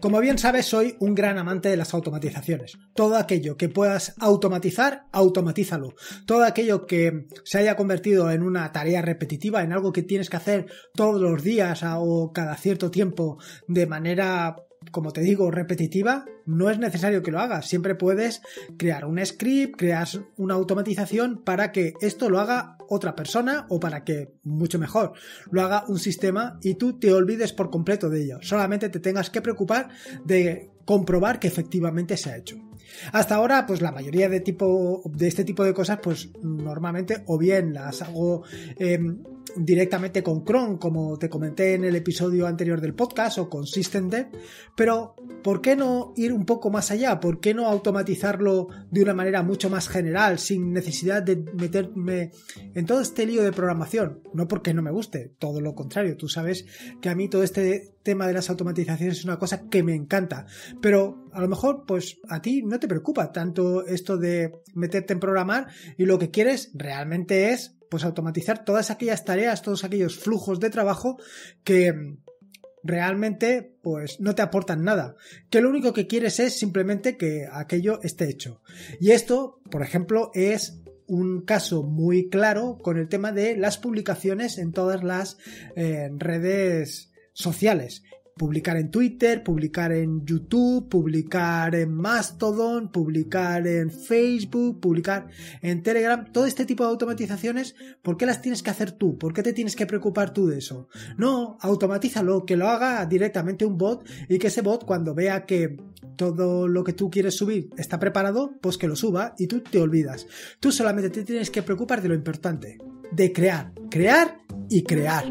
Como bien sabes, soy un gran amante de las automatizaciones. Todo aquello que puedas automatizar, automatízalo. Todo aquello que se haya convertido en una tarea repetitiva, en algo que tienes que hacer todos los días ah, o cada cierto tiempo de manera como te digo, repetitiva, no es necesario que lo hagas. Siempre puedes crear un script, crear una automatización para que esto lo haga otra persona o para que, mucho mejor, lo haga un sistema y tú te olvides por completo de ello. Solamente te tengas que preocupar de comprobar que efectivamente se ha hecho. Hasta ahora, pues la mayoría de, tipo, de este tipo de cosas, pues normalmente o bien las hago em, directamente con Chrome, como te comenté en el episodio anterior del podcast, o con pero ¿por qué no ir un poco más allá? ¿Por qué no automatizarlo de una manera mucho más general, sin necesidad de meterme en todo este lío de programación? No porque no me guste, todo lo contrario, tú sabes que a mí todo este tema de las automatizaciones es una cosa que me encanta, pero a lo mejor pues a ti no te preocupa tanto esto de meterte en programar y lo que quieres realmente es pues automatizar todas aquellas tareas, todos aquellos flujos de trabajo que realmente pues no te aportan nada, que lo único que quieres es simplemente que aquello esté hecho. Y esto, por ejemplo, es un caso muy claro con el tema de las publicaciones en todas las eh, redes sociales publicar en Twitter, publicar en YouTube, publicar en Mastodon, publicar en Facebook, publicar en Telegram, todo este tipo de automatizaciones, ¿por qué las tienes que hacer tú? ¿Por qué te tienes que preocupar tú de eso? No, automatízalo, que lo haga directamente un bot y que ese bot cuando vea que todo lo que tú quieres subir está preparado, pues que lo suba y tú te olvidas. Tú solamente te tienes que preocupar de lo importante, de crear, crear y crear.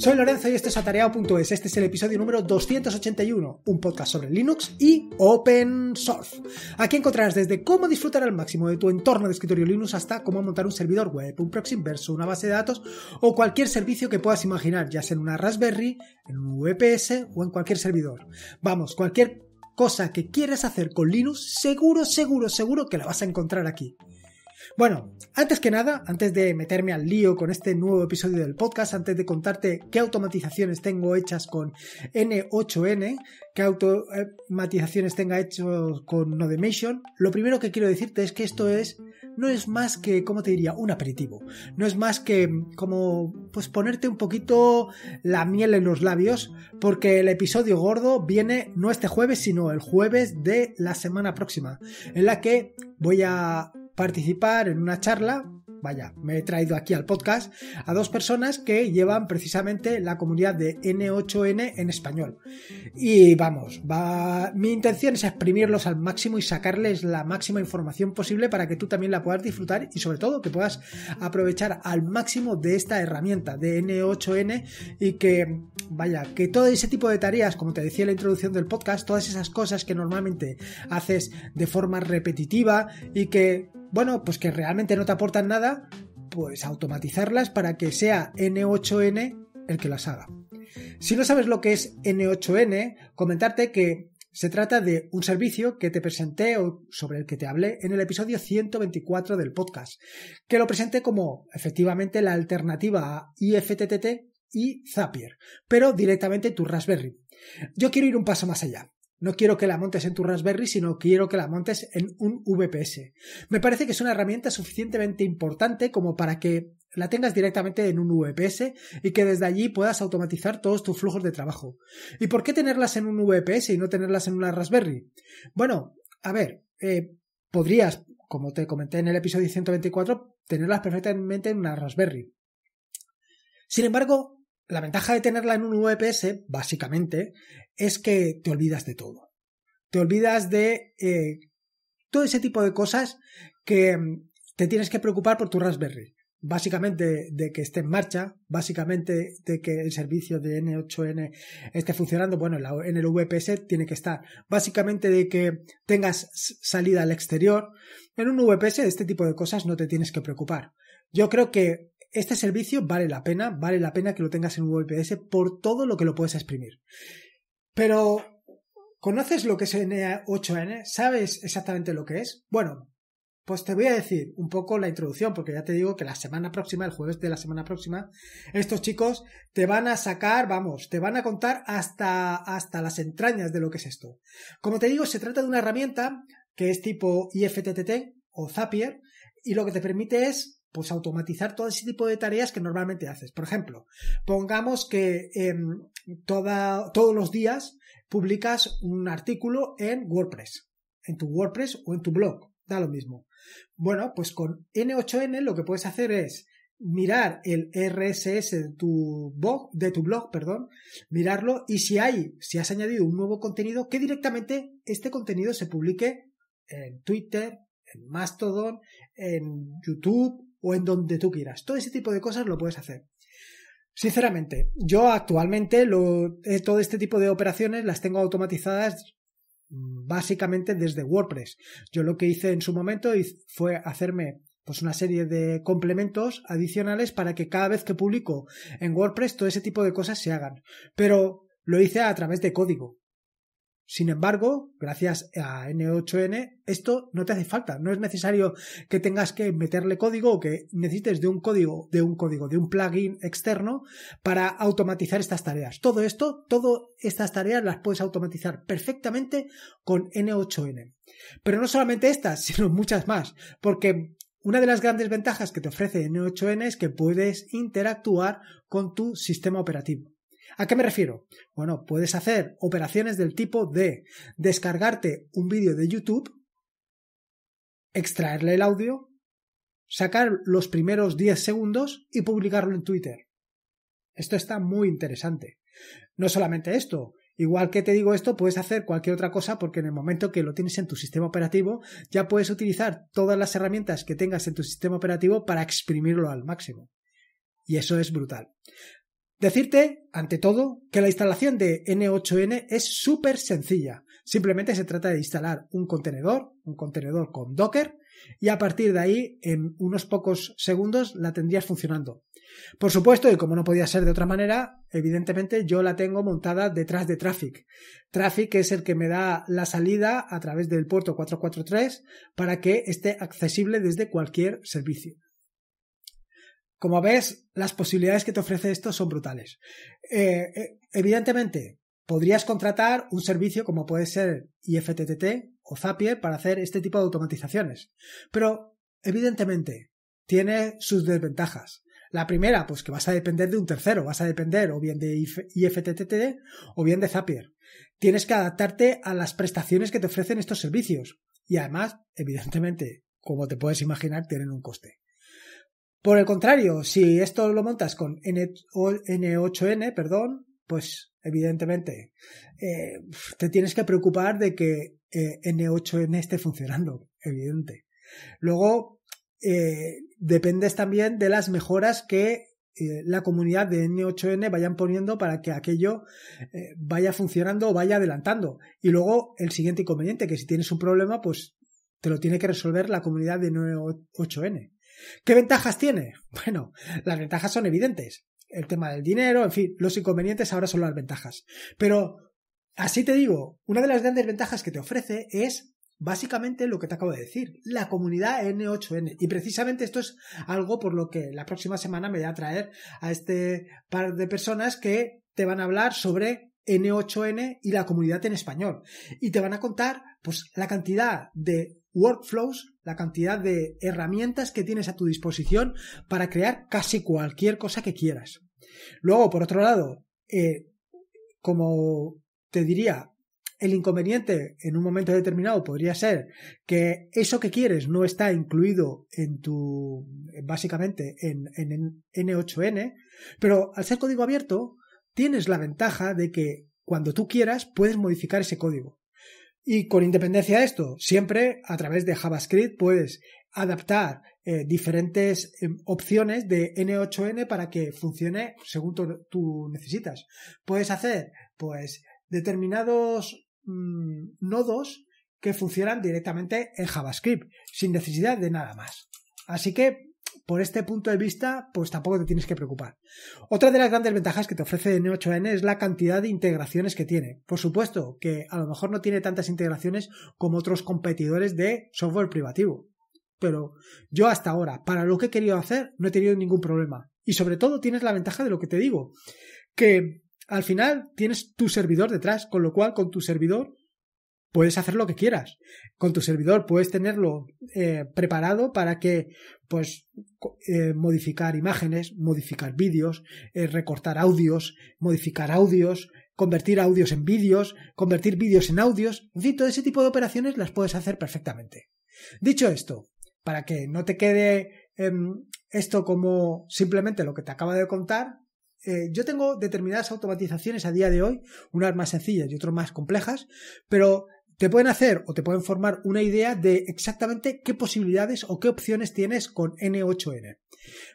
Soy Lorenzo y este es atareado.es. Este es el episodio número 281, un podcast sobre Linux y open source. Aquí encontrarás desde cómo disfrutar al máximo de tu entorno de escritorio Linux hasta cómo montar un servidor web, un proxy inverso, una base de datos o cualquier servicio que puedas imaginar, ya sea en una Raspberry, en un VPS o en cualquier servidor. Vamos, cualquier cosa que quieras hacer con Linux, seguro, seguro, seguro que la vas a encontrar aquí. Bueno, antes que nada, antes de meterme al lío con este nuevo episodio del podcast, antes de contarte qué automatizaciones tengo hechas con N8N, qué automatizaciones tenga hecho con Nodemation, lo primero que quiero decirte es que esto es no es más que, ¿cómo te diría?, un aperitivo. No es más que como pues ponerte un poquito la miel en los labios, porque el episodio gordo viene no este jueves, sino el jueves de la semana próxima, en la que voy a participar en una charla. Vaya, me he traído aquí al podcast a dos personas que llevan precisamente la comunidad de N8N en español. Y vamos, mi intención es exprimirlos al máximo y sacarles la máxima información posible para que tú también la puedas disfrutar y sobre todo que puedas aprovechar al máximo de esta herramienta de N8N y que, vaya, que todo ese tipo de tareas, como te decía en la introducción del podcast, todas esas cosas que normalmente haces de forma repetitiva y que bueno, pues que realmente no te aportan nada, pues automatizarlas para que sea N8N el que las haga. Si no sabes lo que es N8N, comentarte que se trata de un servicio que te presenté o sobre el que te hablé en el episodio 124 del podcast, que lo presenté como efectivamente la alternativa a IFTTT y Zapier, pero directamente tu Raspberry. Yo quiero ir un paso más allá. No quiero que la montes en tu Raspberry, sino quiero que la montes en un VPS. Me parece que es una herramienta suficientemente importante como para que la tengas directamente en un VPS y que desde allí puedas automatizar todos tus flujos de trabajo. ¿Y por qué tenerlas en un VPS y no tenerlas en una Raspberry? Bueno, a ver, eh, podrías, como te comenté en el episodio 124, tenerlas perfectamente en una Raspberry. Sin embargo, la ventaja de tenerla en un VPS, básicamente, es que te olvidas de todo. Te olvidas de eh, todo ese tipo de cosas que mm, te tienes que preocupar por tu Raspberry. Básicamente de que esté en marcha, básicamente de que el servicio de N8N esté funcionando, bueno, en el VPS tiene que estar, básicamente de que tengas salida al exterior. En un VPS de este tipo de cosas no te tienes que preocupar. Yo creo que este servicio vale la pena, vale la pena que lo tengas en VPS por todo lo que lo puedes exprimir. Pero, ¿conoces lo que es N8N? ¿Sabes exactamente lo que es? Bueno, pues te voy a decir un poco la introducción, porque ya te digo que la semana próxima, el jueves de la semana próxima, estos chicos te van a sacar, vamos, te van a contar hasta, hasta las entrañas de lo que es esto. Como te digo, se trata de una herramienta que es tipo IFTTT o Zapier, y lo que te permite es pues automatizar todo ese tipo de tareas que normalmente haces. Por ejemplo, pongamos que em, todos los días publicas un artículo en WordPress, en tu WordPress o en tu blog, da lo mismo. Bueno, pues con N8N lo que puedes hacer es mirar el RSS de tu blog, de tu blog, perdón, mirarlo y si hay, si has añadido un nuevo contenido, que directamente este contenido se publique en Twitter, en Mastodon, en YouTube, o en donde tú quieras. Todo ese tipo de cosas lo puedes hacer. Sinceramente, yo actualmente lo, eh, todo este tipo de operaciones las tengo automatizadas mm, básicamente desde WordPress. Yo lo que hice en su momento fue hacerme pues una serie de complementos adicionales para que cada vez que publico en WordPress todo ese tipo de cosas se hagan. Pero lo hice a través de código. Sin embargo, gracias a N8N, esto no te hace falta. No es necesario que tengas que meterle código o que necesites de un código, de un código, de un plugin externo para automatizar estas tareas. Todo esto, todas estas tareas las puedes automatizar perfectamente con N8N. Pero no solamente estas, sino muchas más. Porque una de las grandes ventajas que te ofrece N8N es que puedes interactuar con tu sistema operativo. ¿A qué me refiero? Bueno, puedes hacer operaciones del tipo de descargarte un vídeo de YouTube, extraerle el audio, sacar los primeros 10 segundos y publicarlo en Twitter. Esto está muy interesante. No solamente esto, igual que te digo esto, puedes hacer cualquier otra cosa porque en el momento que lo tienes en tu sistema operativo, ya puedes utilizar todas las herramientas que tengas en tu sistema operativo para exprimirlo al máximo. Y eso es brutal. Decirte, ante todo, que la instalación de N8N es súper sencilla. Simplemente se trata de instalar un contenedor, un contenedor con Docker, y a partir de ahí, en unos pocos segundos, la tendrías funcionando. Por supuesto, y como no podía ser de otra manera, evidentemente yo la tengo montada detrás de Traffic. Traffic es el que me da la salida a través del puerto 443 para que esté accesible desde cualquier servicio. Como ves, las posibilidades que te ofrece esto son brutales. Eh, eh, evidentemente, podrías contratar un servicio como puede ser IFTTT o Zapier para hacer este tipo de automatizaciones. Pero, evidentemente, tiene sus desventajas. La primera, pues que vas a depender de un tercero, vas a depender o bien de IFTTT o bien de Zapier. Tienes que adaptarte a las prestaciones que te ofrecen estos servicios. Y además, evidentemente, como te puedes imaginar, tienen un coste. Por el contrario, si esto lo montas con N, 8 n perdón, pues evidentemente eh, te tienes que preocupar de que N8N eh, esté funcionando, evidente. Luego, eh, dependes también de las mejoras que la comunidad de N8N vayan poniendo para que aquello vaya funcionando o vaya adelantando. Y luego el siguiente inconveniente, que si tienes un problema, pues te lo tiene que resolver la comunidad de N8N. ¿Qué ventajas tiene? Bueno, las ventajas son evidentes. El tema del dinero, en fin, los inconvenientes ahora son las ventajas. Pero, así te digo, una de las grandes ventajas que te ofrece es básicamente lo que te acabo de decir, la comunidad N8N. Y precisamente esto es algo por lo que la próxima semana me voy a traer a este par de personas que te van a hablar sobre N8N y la comunidad en español. Y te van a contar pues la cantidad de workflows, la cantidad de herramientas que tienes a tu disposición para crear casi cualquier cosa que quieras. Luego, por otro lado, eh, como te diría, el inconveniente en un momento determinado podría ser que eso que quieres no está incluido en tu, básicamente, en, en N8N, pero al ser código abierto, tienes la ventaja de que cuando tú quieras puedes modificar ese código. Y con independencia de esto, siempre a través de JavaScript puedes adaptar eh, diferentes em, opciones de N8N para que funcione según tú necesitas. Puedes hacer, pues, determinados mm, nodos que funcionan directamente en JavaScript, sin necesidad de nada más. Así que por este punto de vista, pues tampoco te tienes que preocupar. Otra de las grandes ventajas que te ofrece N8N es la cantidad de integraciones que tiene. Por supuesto que a lo mejor no tiene tantas integraciones como otros competidores de software privativo. Pero yo hasta ahora, para lo que he querido hacer, no he tenido ningún problema. Y sobre todo tienes la ventaja de lo que te digo, que al final tienes tu servidor detrás, con lo cual con tu servidor puedes hacer lo que quieras con tu servidor, puedes tenerlo eh, preparado para que, pues, eh, modificar imágenes, modificar vídeos, eh, recortar audios, modificar audios, convertir audios en vídeos, convertir vídeos en audios, en fin, todo ese tipo de operaciones las puedes hacer perfectamente. Dicho esto, para que no te quede em, esto como simplemente lo que te acaba de contar, yo tengo determinadas automatizaciones a día de hoy, unas más sencillas y otras más complejas, pero te pueden hacer o te pueden formar una idea de exactamente qué posibilidades o qué opciones tienes con N8N.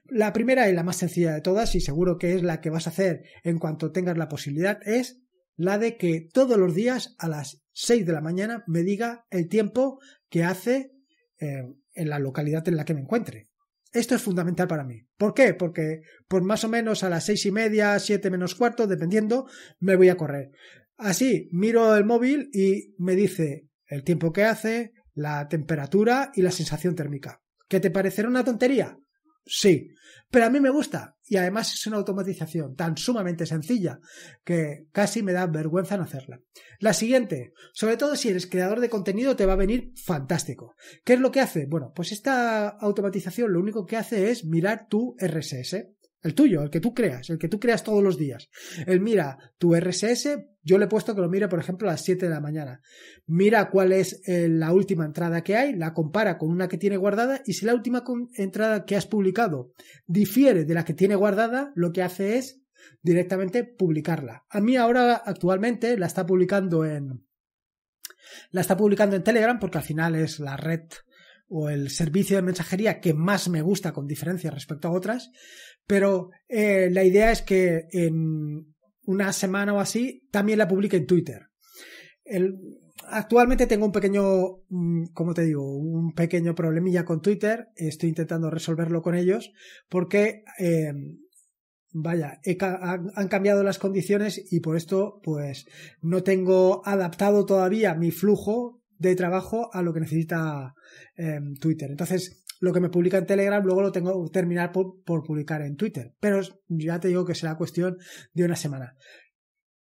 La primera y la más sencilla de todas, y seguro que es la que vas a hacer en cuanto tengas la posibilidad, es la de que todos los días a las 6 de la mañana me diga el tiempo que hace eh, en la localidad en la que me encuentre. Esto es fundamental para mí. ¿Por qué? Porque por más o menos a las seis y media, siete menos cuarto, dependiendo, me voy a correr. Así, miro el móvil y me dice el tiempo que hace, la temperatura y la sensación térmica. ¿Qué te parecerá una tontería? Sí, pero a mí me gusta y además es una automatización tan sumamente sencilla que casi me da vergüenza no hacerla. La siguiente, sobre todo si eres creador de contenido te va a venir fantástico. ¿Qué es lo que hace? Bueno, pues esta automatización lo único que hace es mirar tu RSS. El tuyo, el que tú creas, el que tú creas todos los días. Él mira tu RSS, yo le he puesto que lo mire, por ejemplo, a las 7 de la mañana. Mira cuál es eh, la última entrada que hay, la compara con una que tiene guardada y si la última entrada que has publicado difiere de la que tiene guardada, lo que hace es directamente publicarla. A mí ahora actualmente la está publicando en la está publicando en Telegram porque al final es la red o el servicio de mensajería que más me gusta con diferencia respecto a otras, pero eh, la idea es que en una semana o así también la publique en Twitter. actualmente tengo un pequeño, mm, como te digo? Un pequeño problemilla con Twitter. Estoy intentando resolverlo con ellos porque, em, vaya, han, cambiado las condiciones y por esto, pues, no tengo adaptado todavía mi flujo de trabajo a lo que necesita em, Twitter. Entonces, lo que me publica en Telegram, luego lo tengo que terminar por, publicar en Twitter. Pero ya te digo que será cuestión de una semana.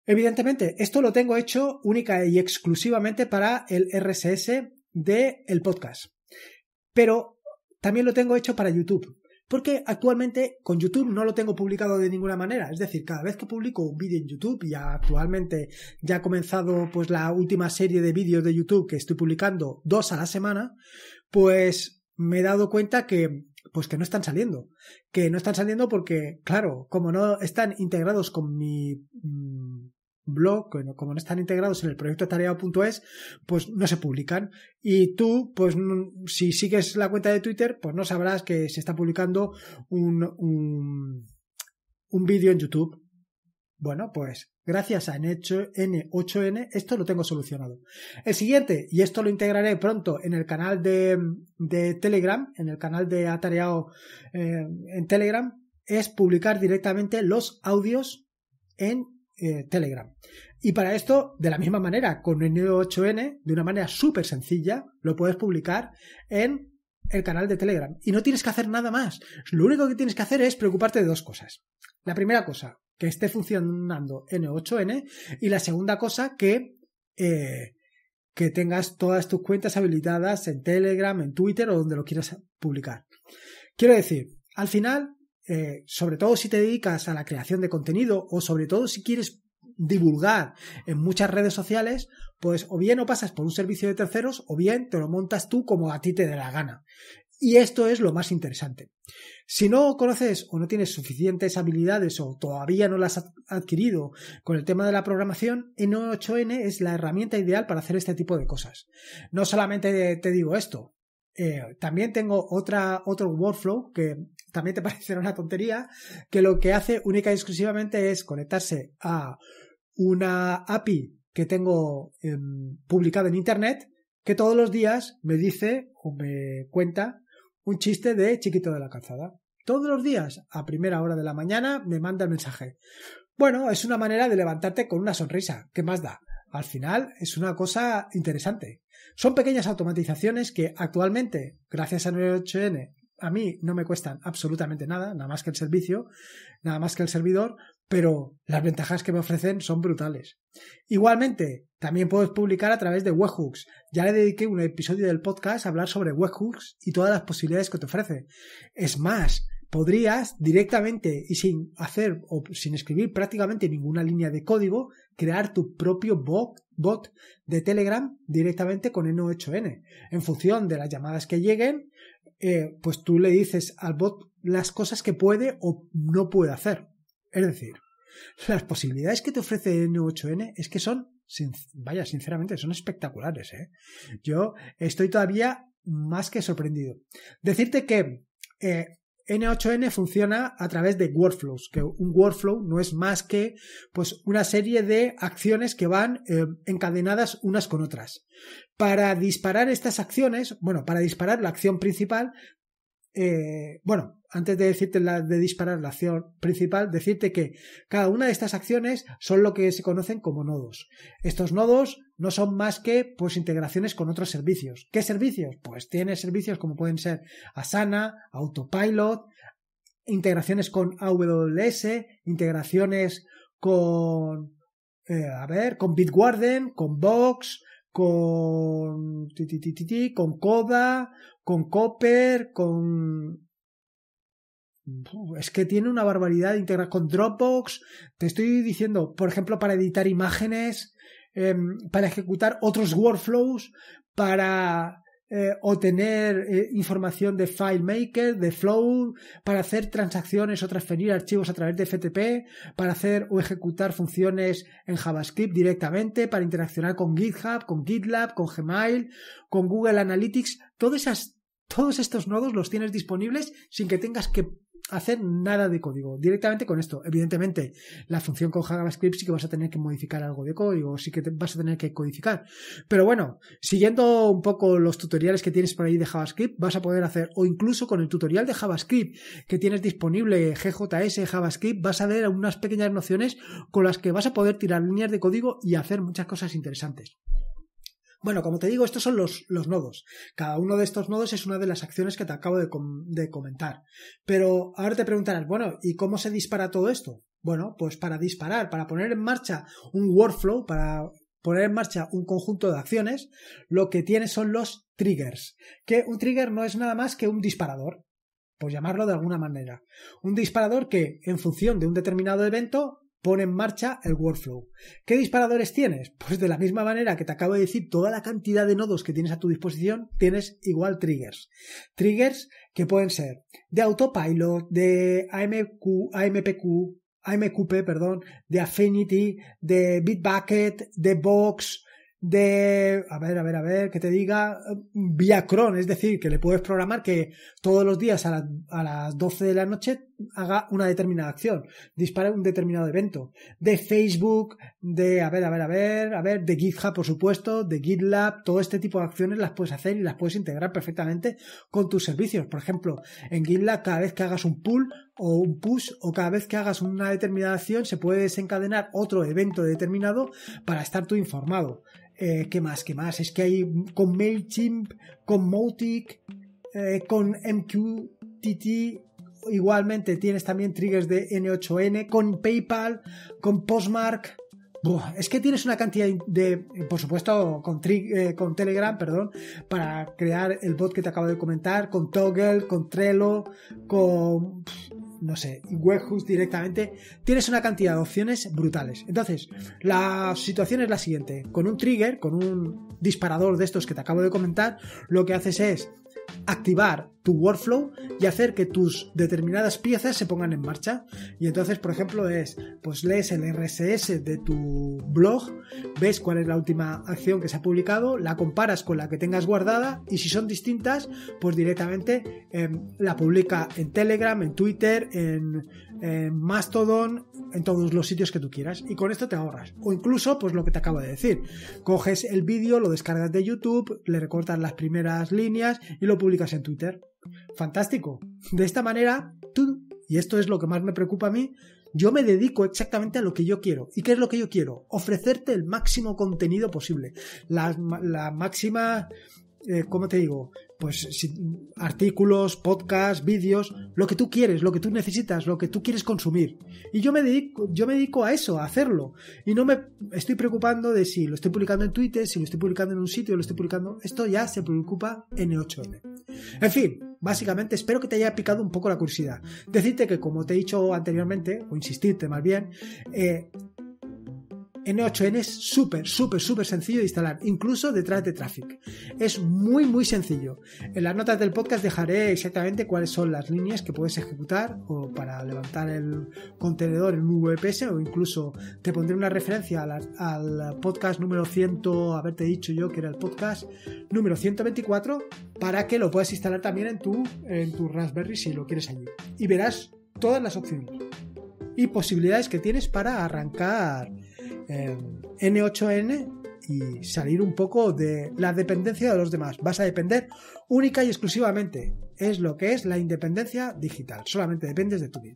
Evidentemente, esto lo tengo hecho única y exclusivamente para el RSS del el podcast. Pero también lo tengo hecho para YouTube. Porque actualmente con YouTube no lo tengo publicado de ninguna manera. Es decir, cada vez que publico un vídeo en YouTube, y actualmente ya ha comenzado pues la última serie de vídeos de YouTube que estoy publicando dos a la semana, pues me he dado cuenta que pues que no están saliendo, que no están saliendo porque claro, como no están integrados con mi mm, blog, como no están integrados en el proyecto tarea.es, pues no se publican. Y tú, pues si sigues la cuenta de Twitter, pues no sabrás que se está publicando un, un, un vídeo en YouTube bueno, pues gracias a N8N esto lo tengo solucionado. El siguiente, y esto lo integraré pronto en el canal de, Telegram, en el canal de Atareado eh, en Telegram, es publicar directamente los audios en eh, Telegram. Y para esto, de la misma manera, con N8N, de una manera súper sencilla, lo puedes publicar en el canal de Telegram. Y no tienes que hacer nada más. Lo único que tienes que hacer es preocuparte de dos cosas. La primera cosa, que esté funcionando N8N y la segunda cosa que, eh, que tengas todas tus cuentas habilitadas en Telegram, en Twitter o donde lo quieras publicar. Quiero decir, al final, eh, sobre todo si te dedicas a la creación de contenido o sobre todo si quieres divulgar en muchas redes sociales, pues o bien o pasas por un servicio de terceros o bien te lo montas tú como a ti te dé la gana. Y esto es lo más interesante. Si no conoces o no tienes suficientes habilidades o todavía no las has adquirido con el tema de la programación, N8N es la herramienta ideal para hacer este tipo de cosas. No solamente te digo esto, eh, también tengo otra, otro workflow que también te parecerá una tontería, que lo que hace única y exclusivamente es conectarse a una API que tengo em, publicada en Internet que todos los días me dice o me cuenta un chiste de Chiquito de la Calzada. Todos los días, a primera hora de la mañana, me manda el mensaje. Bueno, es una manera de levantarte con una sonrisa. ¿Qué más da? Al final, es una cosa interesante. Son pequeñas automatizaciones que actualmente, gracias a 98N, a mí no me cuestan absolutamente nada, nada más que el servicio, nada más que el servidor, pero las ventajas que me ofrecen son brutales. Igualmente, también puedes publicar a través de webhooks. Ya le dediqué un episodio del podcast a hablar sobre webhooks y todas las posibilidades que te ofrece. Es más, podrías directamente y sin hacer o sin escribir prácticamente ninguna línea de código, crear tu propio bot, de Telegram directamente con N8N. En función de las llamadas que lleguen, eh, pues tú le dices al bot las cosas que puede o no puede hacer. Es decir, las posibilidades que te ofrece N8N es que son, vaya, sinceramente, son espectaculares. ¿eh? Yo estoy todavía más que sorprendido. Decirte que N8N eh, funciona a través de workflows, que un workflow no es más que pues, una serie de acciones que van eh, encadenadas unas con otras. Para disparar estas acciones, bueno, para disparar la acción principal, eh, bueno, antes de decirte de disparar la acción principal, decirte que cada una de estas acciones son lo que se conocen como nodos. Estos nodos no son más que pues integraciones con otros servicios. ¿Qué servicios? Pues tiene servicios como pueden ser Asana, Autopilot, integraciones con AWS, integraciones con eh, a ver, con Bitwarden, con Box, con con Coda, con Copper, con es que tiene una barbaridad de integrar con Dropbox. Te estoy diciendo, por ejemplo, para editar imágenes, em, para ejecutar otros workflows, para eh, obtener eh, información de FileMaker, de Flow, para hacer transacciones o transferir archivos a través de FTP, para hacer o ejecutar funciones en JavaScript directamente, para interaccionar con GitHub, con GitLab, con Gmail, con Google Analytics, todos estos nodos los tienes disponibles sin que tengas que hacer nada de código, directamente con esto. Evidentemente, la función con JavaScript sí que vas a tener que modificar algo de código, sí que vas a tener que codificar. Pero bueno, siguiendo un poco los tutoriales que tienes por ahí de JavaScript, vas a poder hacer, o incluso con el tutorial de JavaScript que tienes disponible, GJS, JavaScript, vas a ver unas pequeñas nociones con las que vas a poder tirar líneas de código y hacer muchas cosas interesantes. Bueno, como te digo, estos son los, nodos. Cada uno de estos nodos es una de las acciones que te acabo de, de comentar. Pero ahora te preguntarás, bueno, ¿y cómo se dispara todo esto? Bueno, pues para disparar, para poner en marcha un workflow, para poner en marcha un conjunto de acciones, lo que tiene son los triggers. Que un trigger no es nada más que un disparador, por llamarlo de alguna manera. Un disparador que, en función de un determinado evento, pone en marcha el workflow. ¿Qué disparadores tienes? Pues de la misma manera que te acabo de decir, toda la cantidad de nodos que tienes a tu disposición, tienes igual triggers. Triggers que pueden ser de autopilot, de AMQ, AMPQ, AMQP, perdón, de Affinity, de Bitbucket, de Box, de, a ver, a ver, a ver, que te diga, vía cron, es decir, que le puedes programar que todos los días a, a las 12 de la noche haga una determinada acción, dispare un determinado evento. De Facebook, de, a ver, a ver, a ver, a ver, de GitHub, por supuesto, de GitLab, todo este tipo de acciones las puedes hacer y las puedes integrar perfectamente con tus servicios. Por ejemplo, en GitLab, cada vez que hagas un pull o un push o cada vez que hagas una determinada acción, se puede desencadenar otro evento determinado para estar tú informado. Eh, ¿Qué más? ¿Qué más? Es que hay con MailChimp, con Motic, eh, con MQTT, Igualmente tienes también triggers de N8N con PayPal, con Postmark. es que tienes una cantidad de, eh, por supuesto, con, eh, con Telegram, perdón, para crear el bot que te acabo de comentar, con Toggle, con Trello, con, no sé, Webhooks directamente. Tienes una cantidad de opciones brutales. Entonces, la situación es la siguiente. Con un trigger, con un disparador de estos que te acabo de comentar, lo que haces es activar tu workflow y hacer que tus determinadas piezas se pongan en marcha. Y entonces, por ejemplo, es, pues lees el RSS de tu blog, ves cuál es la última acción que se ha publicado, la comparas con la que tengas guardada y si son distintas, pues directamente em, la publica en Telegram, en Twitter, en, en Mastodon, en todos los sitios que tú quieras y con esto te ahorras. O incluso, pues lo que te acabo de decir, coges el vídeo, lo descargas de YouTube, le recortas las primeras líneas y lo publicas en Twitter. Fantástico. De esta manera, tú, y esto es lo que más me preocupa a mí, yo me dedico exactamente a lo que yo quiero. ¿Y qué es lo que yo quiero? Ofrecerte el máximo contenido posible. La, la máxima eh, ¿cómo te digo? Pues artículos, podcasts, vídeos, lo que tú quieres, lo que tú necesitas, lo que tú quieres consumir. Y yo me dedico, yo me dedico a eso, a hacerlo. Y no me estoy preocupando de si lo estoy publicando en Twitter, si lo estoy publicando en un sitio, lo estoy publicando. Esto ya se preocupa en 8M. En fin, básicamente espero que te haya picado un poco la curiosidad. Decirte que, como te he dicho anteriormente, o insistirte más bien, eh, N8N es súper, súper, súper sencillo de instalar, incluso detrás de Traffic. Es muy, muy sencillo. En las notas del podcast dejaré exactamente cuáles son las líneas que puedes ejecutar o para levantar el contenedor en VPS o incluso te pondré una referencia al, podcast número 100, haberte dicho yo que era el podcast número 124, para que lo puedas instalar también en tu, en tu Raspberry si lo quieres allí. Y verás todas las opciones y posibilidades que tienes para arrancar N8N eh, y salir un poco de la dependencia de los demás. Vas a depender única y exclusivamente. Es lo que es la independencia digital. Solamente dependes de tu vida.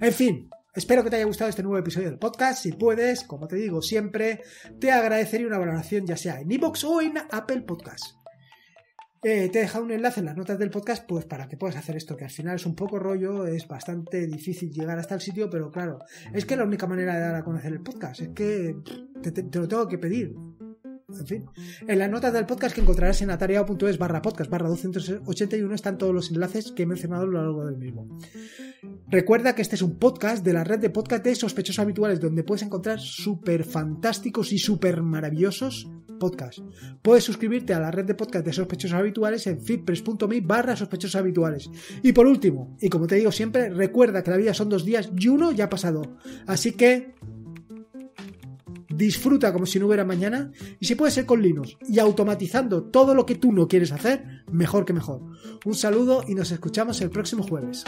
En fin, Espero que te haya gustado este nuevo episodio del podcast. Si puedes, como te digo siempre, te agradecería una valoración ya sea en iBox o en Apple Podcast. Eh, te he dejado un enlace en las notas del podcast pues para que puedas hacer esto, que al final es un poco rollo, es bastante difícil llegar hasta el sitio, pero claro, es que la única manera de dar a conocer el podcast, es que te, lo tengo que pedir. En fin, en las notas del podcast que encontrarás en atareado.es barra podcast barra 281 están todos los enlaces que he mencionado a lo largo del mismo. Recuerda que este es un podcast de la red de podcast de sospechosos habituales donde puedes encontrar súper fantásticos y súper maravillosos podcast. Puedes suscribirte a la red de podcast de sospechosos habituales en fitpress.me barra sospechosos habituales. Y por último, y como te digo siempre, recuerda que la vida son dos días y uno ya ha pasado. Así que disfruta como si no hubiera mañana y si puede ser con Linux y automatizando todo lo que tú no quieres hacer, mejor que mejor. Un saludo y nos escuchamos el próximo jueves.